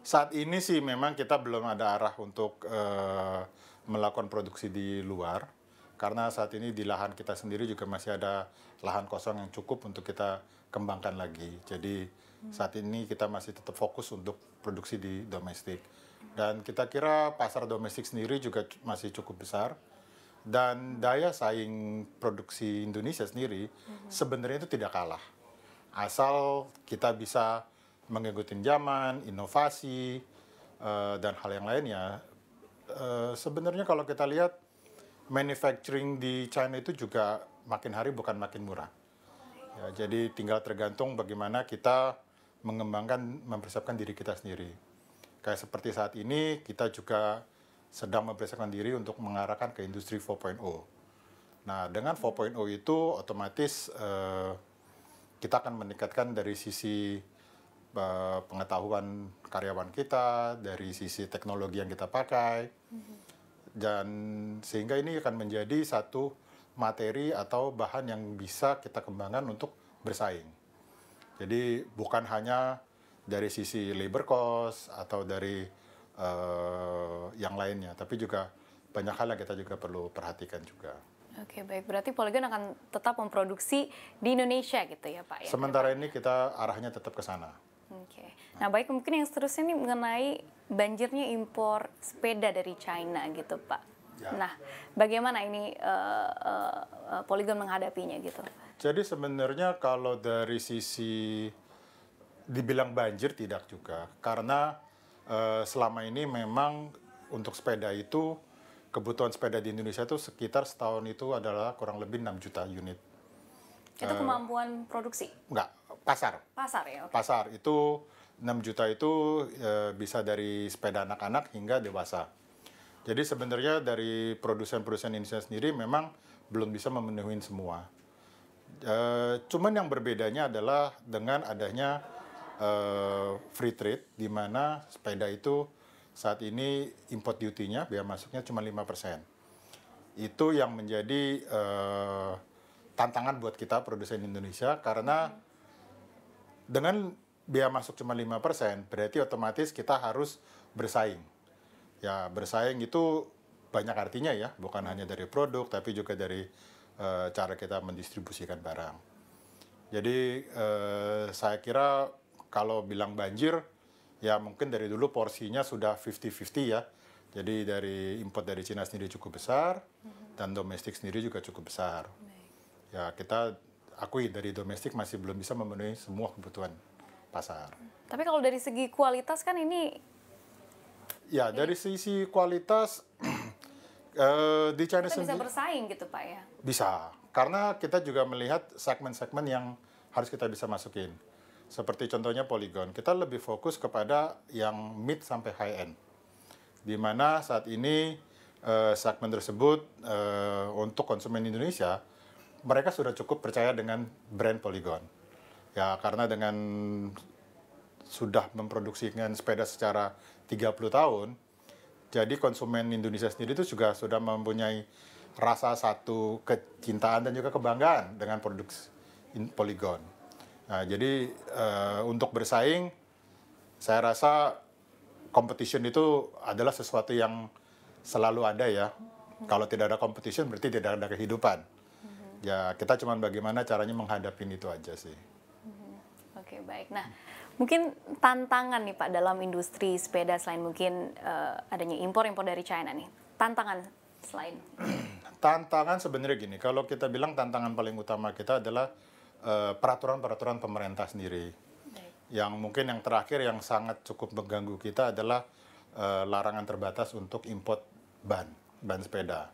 saat ini sih memang kita belum ada arah untuk uh, melakukan produksi di luar karena saat ini di lahan kita sendiri juga masih ada lahan kosong yang cukup untuk kita kembangkan lagi. Jadi saat ini kita masih tetap fokus untuk produksi di domestik dan kita kira pasar domestik sendiri juga masih cukup besar dan daya saing produksi Indonesia sendiri mhm. sebenarnya itu tidak kalah asal kita bisa mengikuti zaman, inovasi, uh, dan hal yang lainnya. Uh, sebenarnya kalau kita lihat manufacturing di China itu juga makin hari bukan makin murah. Ya, jadi tinggal tergantung bagaimana kita mengembangkan, mempersiapkan diri kita sendiri. Kayak seperti saat ini kita juga sedang mempersiapkan diri untuk mengarahkan ke industri 4.0. Nah, dengan 4.0 itu otomatis uh, kita akan meningkatkan dari sisi Eh, pengetahuan karyawan kita, dari sisi teknologi yang kita pakai, dan sehingga ini akan menjadi satu materi atau bahan yang bisa kita kembangkan untuk bersaing. Jadi bukan hanya dari sisi labor cost atau dari uh, yang lainnya, tapi juga banyak hal yang kita juga perlu perhatikan juga. Oke baik, berarti Polygon akan tetap memproduksi di Indonesia gitu ya Pak? Ya, Sementara ini kita arahnya tetap ke sana. Oke. Okay. Nah, baik mungkin yang seterusnya ini mengenai banjirnya impor sepeda dari China gitu, Pak. Ya. Nah, bagaimana ini uh, uh, uh, poligon menghadapinya gitu? Jadi sebenarnya kalau dari sisi dibilang banjir tidak juga, karena uh, selama ini memang untuk sepeda itu kebutuhan sepeda di Indonesia itu sekitar setahun itu adalah kurang lebih 6 juta unit itu eh, kemampuan produksi? Enggak, pasar. Pasar ya. Okay. Pasar itu 6 juta itu e, bisa dari sepeda anak-anak hingga dewasa. Jadi sebenarnya dari produsen-produsen Indonesia sendiri memang belum bisa memenuhi semua. E, cuman yang berbedanya adalah dengan adanya e, free trade di mana sepeda itu saat ini import duty-nya biaya masuknya cuma 5%. Itu yang menjadi e, tantangan buat kita produsen Indonesia karena dengan biaya masuk cuma 5%, berarti otomatis kita harus bersaing. Ya, bersaing itu banyak artinya ya, bukan hanya dari produk tapi juga dari e, cara kita mendistribusikan barang. Jadi e, saya kira kalau bilang banjir ya mungkin dari dulu porsinya sudah 50-50 ya. Jadi dari import dari Cina sendiri cukup besar dan domestik sendiri juga cukup besar ya kita akui dari domestik masih belum bisa memenuhi semua kebutuhan pasar. Tapi kalau dari segi kualitas kan ini Ya, ini. dari sisi kualitas eh, di China kita sendiri bisa bersaing gitu, Pak ya. Bisa. Karena kita juga melihat segmen-segmen yang harus kita bisa masukin. Seperti contohnya Polygon, kita lebih fokus kepada yang mid sampai high end. Di mana saat ini eh, segmen tersebut eh, untuk konsumen Indonesia mereka sudah cukup percaya dengan brand Polygon. Ya, karena dengan sudah memproduksikan sepeda secara 30 tahun, jadi konsumen Indonesia sendiri itu juga sudah mempunyai rasa satu kecintaan dan juga kebanggaan dengan produk Polygon. Nah, jadi uh, untuk bersaing, saya rasa competition itu adalah sesuatu yang selalu ada ya. Kalau tidak ada competition berarti tidak ada kehidupan ya kita cuman bagaimana caranya menghadapi itu aja sih. Mm-hmm. Oke okay, baik. Nah mungkin tantangan nih Pak dalam industri sepeda selain mungkin uh, adanya impor impor dari China nih tantangan selain. tantangan sebenarnya gini kalau kita bilang tantangan paling utama kita adalah eh, peraturan-peraturan uh, pemerintah sendiri. Yang mungkin yang terakhir yang sangat cukup mengganggu kita adalah uh, larangan terbatas untuk import ban ban sepeda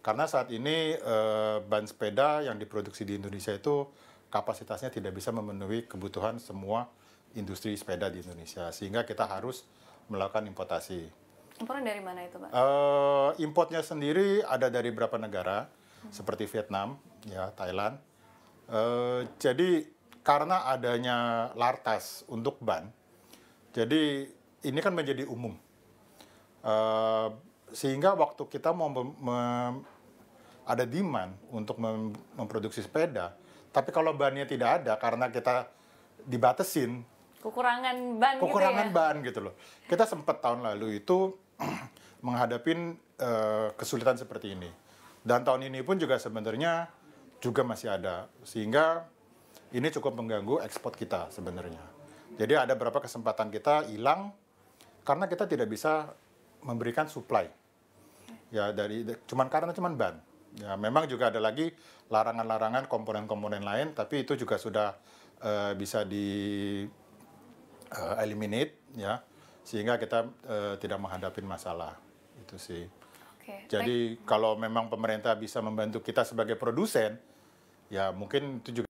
karena saat ini eh, ban sepeda yang diproduksi di Indonesia itu kapasitasnya tidak bisa memenuhi kebutuhan semua industri sepeda di Indonesia, sehingga kita harus melakukan importasi. Importnya dari mana itu, Pak? Eh, importnya sendiri ada dari beberapa negara, hmm. seperti Vietnam, ya Thailand. Eh, jadi karena adanya lartas untuk ban, jadi ini kan menjadi umum. Eh, sehingga waktu kita mau ada demand untuk mem, memproduksi sepeda, tapi kalau bannya tidak ada karena kita dibatesin kekurangan ban gitu kekurangan gitu ya? ban gitu loh. Kita sempat tahun lalu itu menghadapi uh, eh, kesulitan seperti ini. Dan tahun ini pun juga sebenarnya juga masih ada. Sehingga ini cukup mengganggu ekspor kita sebenarnya. Jadi ada beberapa kesempatan kita hilang karena kita tidak bisa memberikan supply ya dari cuman karena cuman ban ya memang juga ada lagi larangan-larangan komponen-komponen lain tapi itu juga sudah uh, bisa di uh, eliminate ya sehingga kita uh, tidak menghadapi masalah itu sih okay. jadi kalau memang pemerintah bisa membantu kita sebagai produsen ya mungkin itu juga